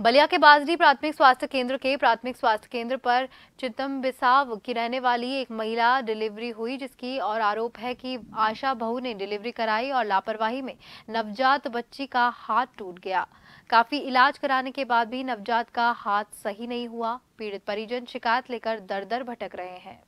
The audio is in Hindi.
बलिया के बाजरी प्राथमिक स्वास्थ्य केंद्र के प्राथमिक स्वास्थ्य केंद्र पर चितम बिसाव की रहने वाली एक महिला डिलीवरी हुई जिसकी और आरोप है कि आशा बहू ने डिलीवरी कराई और लापरवाही में नवजात बच्ची का हाथ टूट गया काफी इलाज कराने के बाद भी नवजात का हाथ सही नहीं हुआ पीड़ित परिजन शिकायत लेकर दर दर भटक रहे हैं